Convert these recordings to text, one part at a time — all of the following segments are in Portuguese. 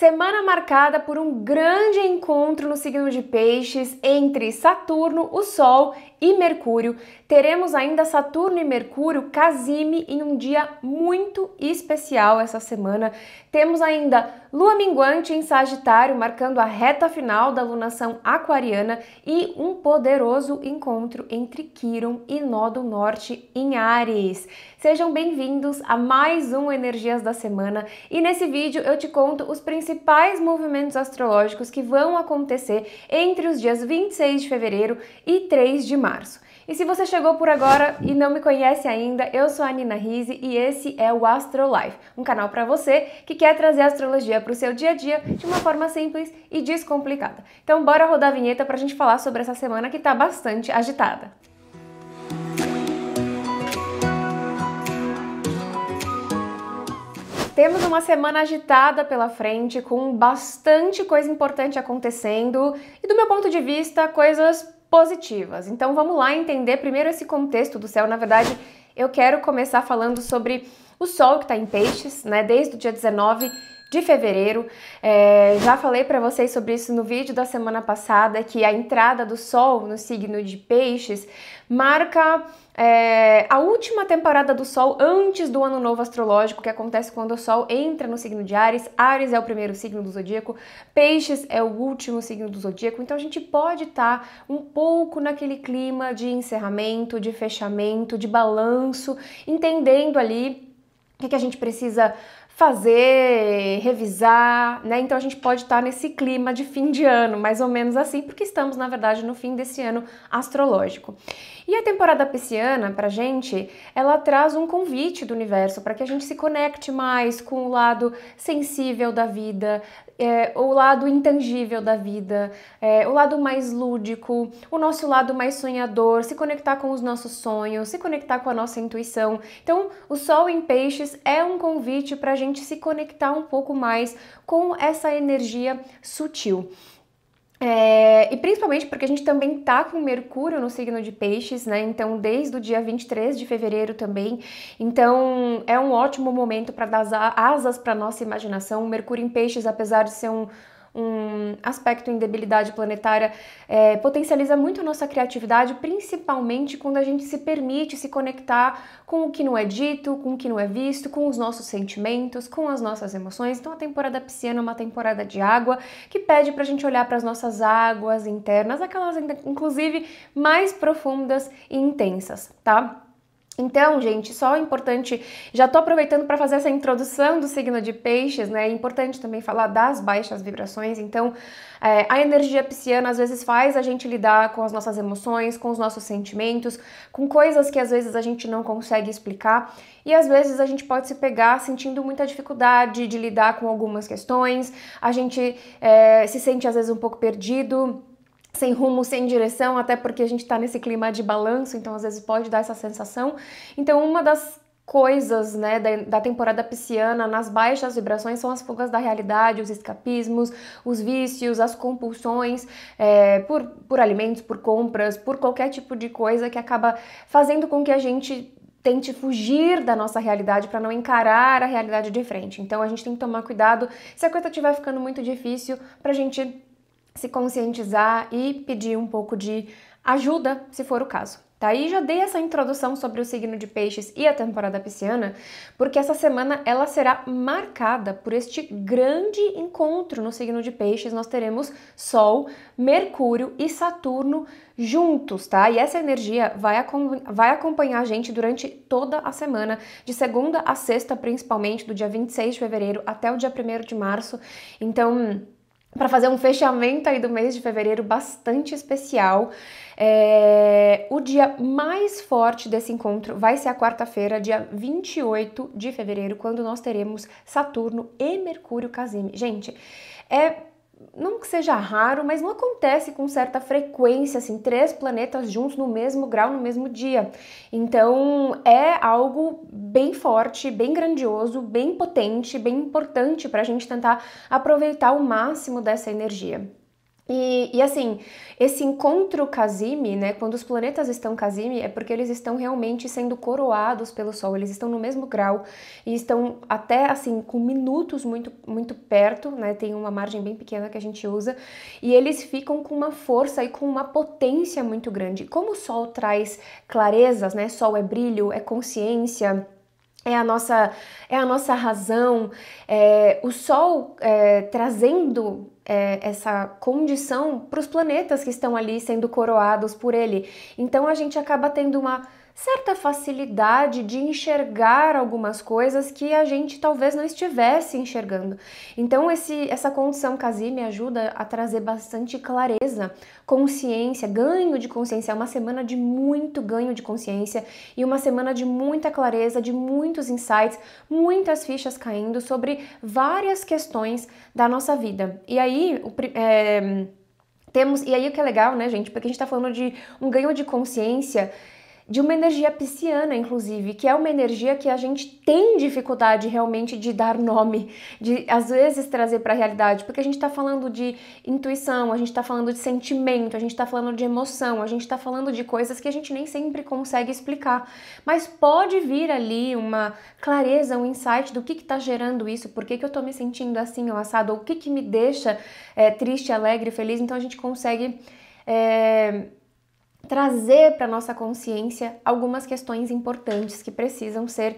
Semana marcada por um grande encontro no signo de Peixes entre Saturno, o Sol e Mercúrio. Teremos ainda Saturno e Mercúrio casime em um dia muito especial essa semana. Temos ainda lua minguante em Sagitário, marcando a reta final da lunação aquariana e um poderoso encontro entre Quirón e Nó do Norte em Ares. Sejam bem-vindos a mais um Energias da Semana e nesse vídeo eu te conto os principais movimentos astrológicos que vão acontecer entre os dias 26 de fevereiro e 3 de março. E se você chegou por agora e não me conhece ainda, eu sou a Nina Rizzi e esse é o Astro Life, um canal para você que quer trazer a astrologia para o seu dia a dia de uma forma simples e descomplicada. Então bora rodar a vinheta para a gente falar sobre essa semana que está bastante agitada. Temos uma semana agitada pela frente, com bastante coisa importante acontecendo e, do meu ponto de vista, coisas positivas. Então vamos lá entender primeiro esse contexto do céu. Na verdade, eu quero começar falando sobre o Sol que está em Peixes, né? Desde o dia 19 de fevereiro. É, já falei para vocês sobre isso no vídeo da semana passada, que a entrada do Sol no signo de Peixes marca é, a última temporada do Sol antes do ano novo astrológico, que acontece quando o Sol entra no signo de Ares. Ares é o primeiro signo do zodíaco, Peixes é o último signo do zodíaco, então a gente pode estar tá um pouco naquele clima de encerramento, de fechamento, de balanço, entendendo ali o que, que a gente precisa fazer, revisar, né? Então a gente pode estar nesse clima de fim de ano, mais ou menos assim, porque estamos, na verdade, no fim desse ano astrológico. E a temporada pisciana, pra gente, ela traz um convite do universo para que a gente se conecte mais com o lado sensível da vida, é, o lado intangível da vida, é, o lado mais lúdico, o nosso lado mais sonhador, se conectar com os nossos sonhos, se conectar com a nossa intuição. Então, o Sol em Peixes é um convite para a gente se conectar um pouco mais com essa energia sutil. É, e principalmente porque a gente também tá com Mercúrio no signo de Peixes, né? Então, desde o dia 23 de fevereiro também. Então, é um ótimo momento para dar asas para nossa imaginação. Mercúrio em Peixes, apesar de ser um um aspecto em debilidade planetária é, potencializa muito a nossa criatividade, principalmente quando a gente se permite se conectar com o que não é dito, com o que não é visto, com os nossos sentimentos, com as nossas emoções. Então, a temporada pisciana é uma temporada de água que pede para a gente olhar para as nossas águas internas, aquelas inclusive mais profundas e intensas, tá? Então, gente, só importante, já estou aproveitando para fazer essa introdução do signo de peixes, né? É importante também falar das baixas vibrações. Então, é, a energia pisciana às vezes faz a gente lidar com as nossas emoções, com os nossos sentimentos, com coisas que às vezes a gente não consegue explicar. E às vezes a gente pode se pegar sentindo muita dificuldade de lidar com algumas questões, a gente é, se sente às vezes um pouco perdido sem rumo, sem direção, até porque a gente está nesse clima de balanço, então às vezes pode dar essa sensação. Então, uma das coisas né, da, da, temporada pisciana nas baixas vibrações são as fugas da realidade, os escapismos, os vícios, as compulsões é, por, por alimentos, por compras, por qualquer tipo de coisa que acaba fazendo com que a gente tente fugir da nossa realidade para não encarar a realidade de frente. Então a gente tem que tomar cuidado se a coisa estiver ficando muito difícil para a gente se conscientizar e pedir um pouco de ajuda, se for o caso. Tá aí já dei essa introdução sobre o signo de Peixes e a temporada pisciana, porque essa semana ela será marcada por este grande encontro no signo de Peixes. Nós teremos Sol, Mercúrio e Saturno juntos, tá? E essa energia vai, acom vai acompanhar a gente durante toda a semana, de segunda a sexta, principalmente, do dia 26 de fevereiro até o dia 1 de março. Então para fazer um fechamento aí do mês de fevereiro bastante especial. É... o dia mais forte desse encontro vai ser a quarta-feira, dia 28 de fevereiro, quando nós teremos Saturno e Mercúrio Casime. Gente, é não que seja raro, mas não acontece com certa frequência, assim, três planetas juntos no mesmo grau, no mesmo dia. Então, é algo bem forte, bem grandioso, bem potente, bem importante para a gente tentar aproveitar o máximo dessa energia. E, e, assim, esse encontro Kazimi, né, quando os planetas estão Kazimi, é porque eles estão realmente sendo coroados pelo Sol, eles estão no mesmo grau e estão até assim com minutos muito muito perto, né, tem uma margem bem pequena que a gente usa, e eles ficam com uma força e com uma potência muito grande. Como o Sol traz clarezas, né? Sol é brilho, é consciência, é a nossa é a nossa razão, é, o Sol é, trazendo é, essa condição para os planetas que estão ali sendo coroados por ele. Então a gente acaba tendo uma certa facilidade de enxergar algumas coisas que a gente talvez não estivesse enxergando. Então esse, essa condição Kazi me ajuda a trazer bastante clareza, consciência, ganho de consciência. É uma semana de muito ganho de consciência e uma semana de muita clareza, de muitos insights, muitas fichas caindo sobre várias questões da nossa vida. E aí o, é, temos e aí o que é legal, né, gente? Porque a gente está falando de um ganho de consciência de uma energia pisciana, inclusive, que é uma energia que a gente tem dificuldade realmente de dar nome, de às vezes trazer para a realidade, porque a gente está falando de intuição, a gente está falando de sentimento, a gente está falando de emoção, a gente está falando de coisas que a gente nem sempre consegue explicar, mas pode vir ali uma clareza, um insight do que está gerando isso, por que, que eu estou me sentindo assim ou assado, ou o que, que me deixa é, triste, alegre, feliz, então a gente consegue. É, trazer para nossa consciência algumas questões importantes que precisam ser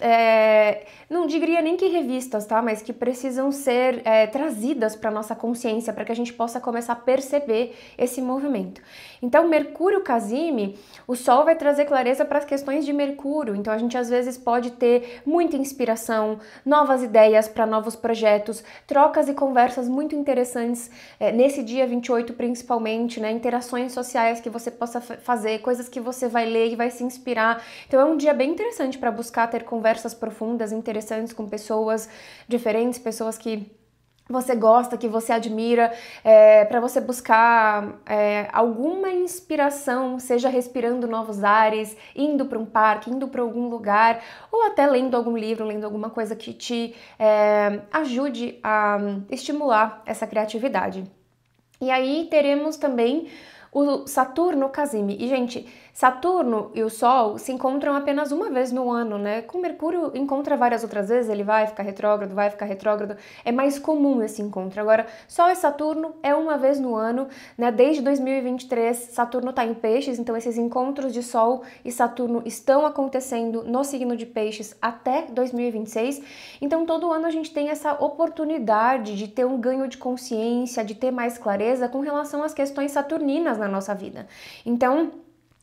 é, não diria nem que revistas, tá? Mas que precisam ser é, trazidas para nossa consciência, para que a gente possa começar a perceber esse movimento. Então, Mercúrio Casime, o Sol vai trazer clareza para as questões de Mercúrio. Então, a gente às vezes pode ter muita inspiração, novas ideias para novos projetos, trocas e conversas muito interessantes é, nesse dia 28, principalmente, né? Interações sociais que você possa fazer, coisas que você vai ler e vai se inspirar. Então, é um dia bem interessante para buscar ter conversas conversas profundas, interessantes com pessoas diferentes, pessoas que você gosta, que você admira, é, para você buscar é, alguma inspiração, seja respirando novos ares, indo para um parque, indo para algum lugar, ou até lendo algum livro, lendo alguma coisa que te é, ajude a estimular essa criatividade. E aí teremos também o Saturno Kazimi. E, gente, Saturno e o Sol se encontram apenas uma vez no ano, né? Com Mercúrio encontra várias outras vezes, ele vai ficar retrógrado, vai ficar retrógrado, é mais comum esse encontro. Agora, Sol e Saturno é uma vez no ano, né? Desde 2023, Saturno está em Peixes, então esses encontros de Sol e Saturno estão acontecendo no signo de Peixes até 2026. Então, todo ano a gente tem essa oportunidade de ter um ganho de consciência, de ter mais clareza com relação às questões saturninas na nossa vida. Então,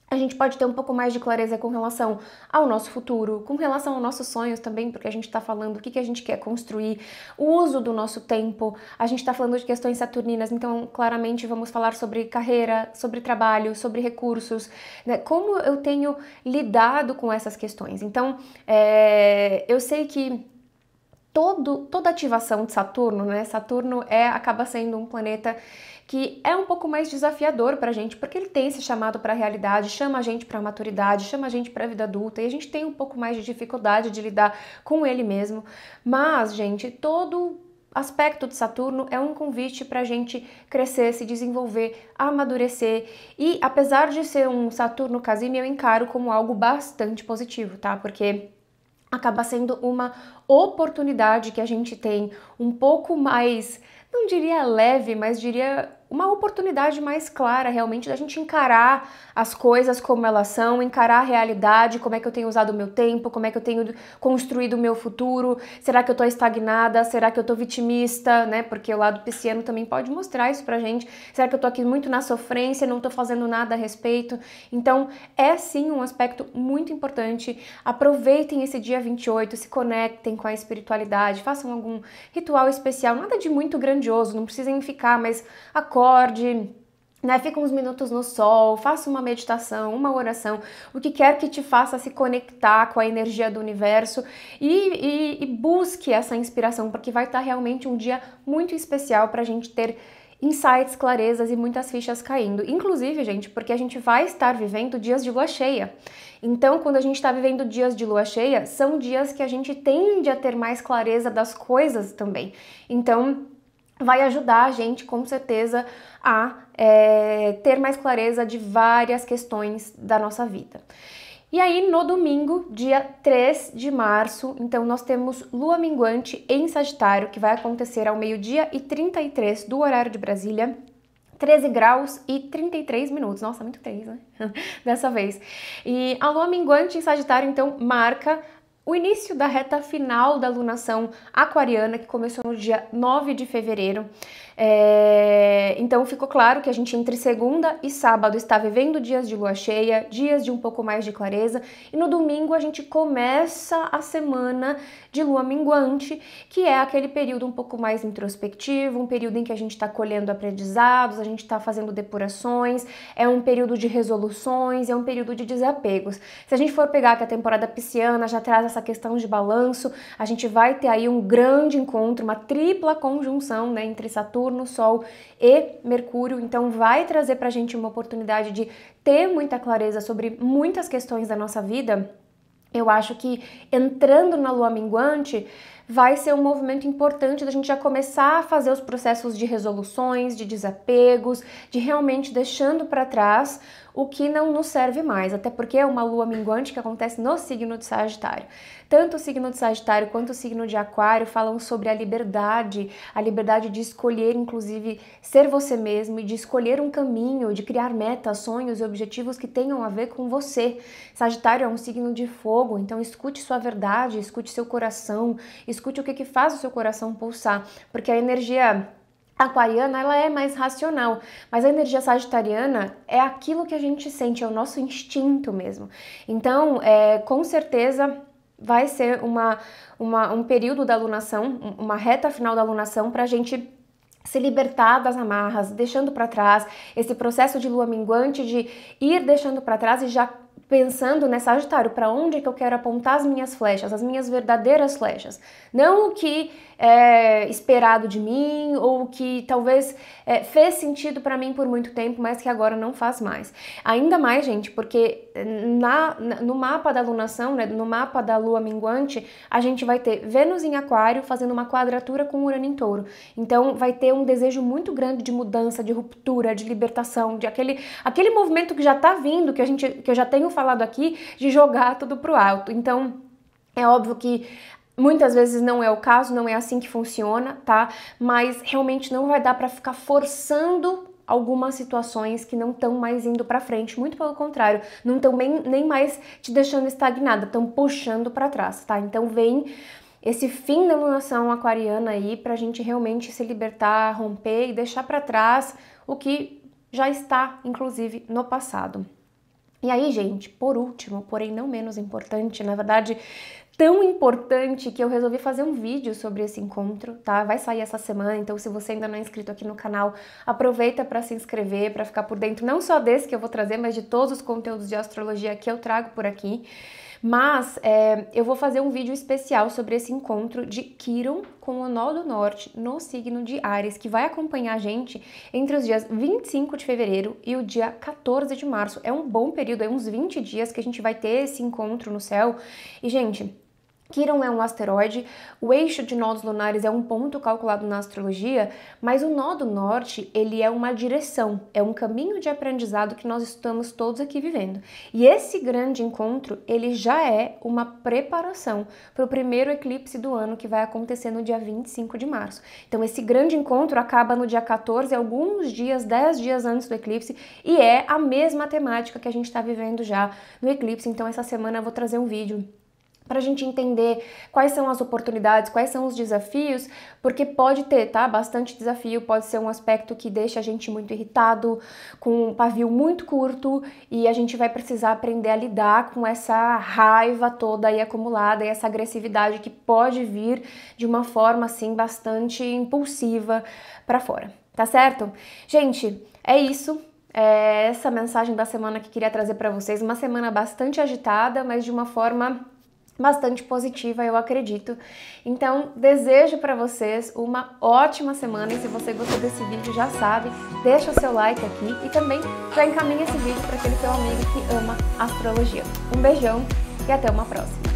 a gente pode ter um pouco mais de clareza com relação ao nosso futuro, com relação aos nossos sonhos também, porque a gente está falando o que, que a gente quer construir, o uso do nosso tempo, a gente está falando de questões saturninas, então claramente vamos falar sobre carreira, sobre trabalho, sobre recursos, né? como eu tenho lidado com essas questões. Então, é, eu sei que todo, toda ativação de Saturno, né? Saturno é acaba sendo um planeta que é um pouco mais desafiador para a gente, porque ele tem esse chamado para a realidade, chama a gente para a maturidade, chama a gente para a vida adulta e a gente tem um pouco mais de dificuldade de lidar com ele mesmo. Mas, gente, todo aspecto de Saturno é um convite para a gente crescer, se desenvolver, amadurecer. E apesar de ser um Saturno casime, eu encaro como algo bastante positivo, tá? Porque acaba sendo uma oportunidade que a gente tem um pouco mais, não diria leve, mas diria uma oportunidade mais clara realmente da gente encarar as coisas como elas são, encarar a realidade, como é que eu tenho usado o meu tempo, como é que eu tenho construído o meu futuro, será que eu estou estagnada, será que eu estou vitimista, né? Porque o lado pisciano também pode mostrar isso pra gente. Será que eu estou aqui muito na sofrência, não estou fazendo nada a respeito? Então, é sim um aspecto muito importante. Aproveitem esse dia 28, se conectem com a espiritualidade, façam algum ritual especial, nada de muito grandioso, não precisem ficar, mas acorda acorde, né? Fica uns minutos no sol, faça uma meditação, uma oração, o que quer que te faça se conectar com a energia do universo e, e, e busque essa inspiração, porque vai estar realmente um dia muito especial para a gente ter insights, clarezas e muitas fichas caindo. Inclusive, gente, porque a gente vai estar vivendo dias de lua cheia. Então, quando a gente está vivendo dias de lua cheia, são dias que a gente tende a ter mais clareza das coisas também. Então, vai ajudar a gente, com certeza, a é, ter mais clareza de várias questões da nossa vida. E aí, no domingo, dia 3 de março, então nós temos lua minguante em Sagitário, que vai acontecer ao meio-dia e 33 do horário de Brasília. 13 graus e 33 minutos. Nossa, muito 3, né? Dessa vez. E a lua minguante em Sagitário, então, marca o início da reta final da lunação aquariana, que começou no dia 9 de fevereiro, é... então ficou claro que a gente entre segunda e sábado está vivendo dias de lua cheia, dias de um pouco mais de clareza, e no domingo a gente começa a semana de lua minguante, que é aquele período um pouco mais introspectivo, um período em que a gente está colhendo aprendizados, a gente está fazendo depurações, é um período de resoluções, é um período de desapegos. Se a gente for pegar que a temporada pisciana já traz essa questão de balanço, a gente vai ter aí um grande encontro, uma tripla conjunção né, entre Saturno, Sol e Mercúrio. Então, vai trazer para a gente uma oportunidade de ter muita clareza sobre muitas questões da nossa vida. Eu acho que entrando na lua minguante, vai ser um movimento importante da gente já começar a fazer os processos de resoluções, de desapegos, de realmente deixando para trás o que não nos serve mais, até porque é uma lua minguante que acontece no signo de Sagitário. Tanto o signo de Sagitário quanto o signo de Aquário falam sobre a liberdade, a liberdade de escolher, inclusive, ser você mesmo e de escolher um caminho, de criar metas, sonhos e objetivos que tenham a ver com você. Sagitário é um signo de fogo, então escute sua verdade, escute seu coração, escute o que, que faz o seu coração pulsar, porque a energia aquariana ela é mais racional, mas a energia sagitariana é aquilo que a gente sente, é o nosso instinto mesmo. Então, é, com certeza vai ser uma, uma, um período da alunação, uma reta final da alunação para a gente se libertar das amarras, deixando para trás esse processo de lua minguante de ir deixando para trás e já pensando, né, Sagitário, para onde é que eu quero apontar as minhas flechas, as minhas verdadeiras flechas. Não o que é, esperado de mim ou que talvez é, fez sentido para mim por muito tempo, mas que agora não faz mais. Ainda mais, gente, porque na, no mapa da lunação, né, no mapa da lua minguante, a gente vai ter Vênus em Aquário fazendo uma quadratura com Urano em Touro. Então vai ter um desejo muito grande de mudança, de ruptura, de libertação, de aquele, aquele movimento que já tá vindo, que, a gente, que eu já tenho falado aqui, de jogar tudo pro alto. Então. É óbvio que Muitas vezes não é o caso, não é assim que funciona, tá? Mas realmente não vai dar para ficar forçando algumas situações que não estão mais indo para frente, muito pelo contrário, não estão nem mais te deixando estagnada, estão puxando para trás, tá? Então vem esse fim da lunação aquariana aí para a gente realmente se libertar, romper e deixar para trás o que já está, inclusive, no passado. E aí, gente, por último, porém não menos importante, na verdade, tão importante que eu resolvi fazer um vídeo sobre esse encontro, tá? Vai sair essa semana, então se você ainda não é inscrito aqui no canal, aproveita para se inscrever, para ficar por dentro não só desse que eu vou trazer, mas de todos os conteúdos de astrologia que eu trago por aqui. Mas é, eu vou fazer um vídeo especial sobre esse encontro de Quiron com o Nó do Norte no signo de Ares, que vai acompanhar a gente entre os dias 25 de fevereiro e o dia 14 de março. É um bom período, é uns 20 dias que a gente vai ter esse encontro no céu. E, gente, Kiron é um asteroide, o eixo de nodos lunares é um ponto calculado na astrologia, mas o nó do norte, ele é uma direção, é um caminho de aprendizado que nós estamos todos aqui vivendo. E esse grande encontro, ele já é uma preparação para o primeiro eclipse do ano que vai acontecer no dia 25 de março. Então esse grande encontro acaba no dia 14, alguns dias, 10 dias antes do eclipse, e é a mesma temática que a gente está vivendo já no eclipse. Então essa semana eu vou trazer um vídeo para a gente entender quais são as oportunidades, quais são os desafios, porque pode ter, tá? Bastante desafio, pode ser um aspecto que deixa a gente muito irritado, com um pavio muito curto, e a gente vai precisar aprender a lidar com essa raiva toda aí acumulada e essa agressividade que pode vir de uma forma assim bastante impulsiva para fora, tá certo? Gente, é isso. É essa mensagem da semana que queria trazer para vocês, uma semana bastante agitada, mas de uma forma bastante positiva, eu acredito. Então, desejo para vocês uma ótima semana e se você gostou desse vídeo, já sabe, deixa o seu like aqui e também já encaminha esse vídeo para aquele seu amigo que ama astrologia. Um beijão e até uma próxima.